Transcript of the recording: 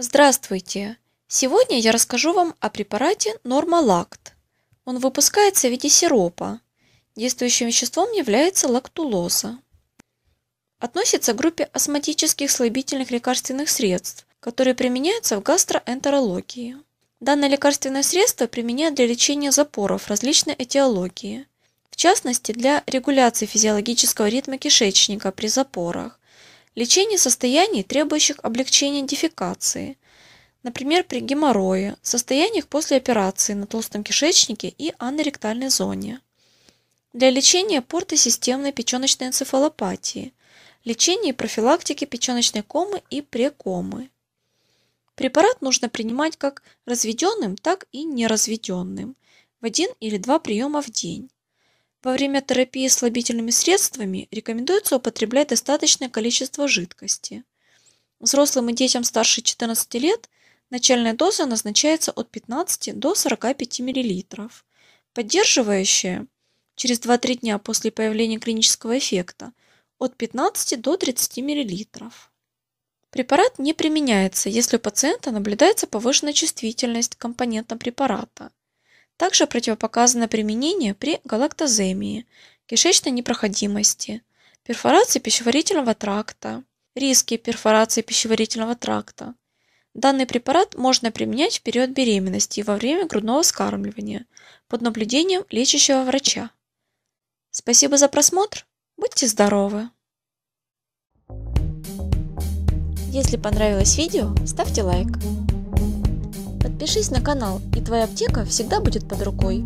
Здравствуйте! Сегодня я расскажу вам о препарате Нормалакт. Он выпускается в виде сиропа. Действующим веществом является лактулоза. Относится к группе астматических слабительных лекарственных средств, которые применяются в гастроэнтерологии. Данное лекарственное средство применяют для лечения запоров различной этиологии, в частности для регуляции физиологического ритма кишечника при запорах, Лечение состояний, требующих облегчения дефекации, например, при геморрое, состояниях после операции на толстом кишечнике и аноректальной зоне. Для лечения портосистемной печеночной энцефалопатии, лечения и профилактики печеночной комы и прекомы. Препарат нужно принимать как разведенным, так и неразведенным в один или два приема в день. Во время терапии слабительными средствами рекомендуется употреблять достаточное количество жидкости. Взрослым и детям старше 14 лет начальная доза назначается от 15 до 45 мл. Поддерживающая через 2-3 дня после появления клинического эффекта от 15 до 30 мл. Препарат не применяется, если у пациента наблюдается повышенная чувствительность к компонентам препарата, также противопоказано применение при галактоземии, кишечной непроходимости, перфорации пищеварительного тракта, риски перфорации пищеварительного тракта. Данный препарат можно применять в период беременности и во время грудного вскармливания под наблюдением лечащего врача. Спасибо за просмотр. Будьте здоровы! Если понравилось видео, ставьте лайк. Подпишись на канал твоя аптека всегда будет под рукой.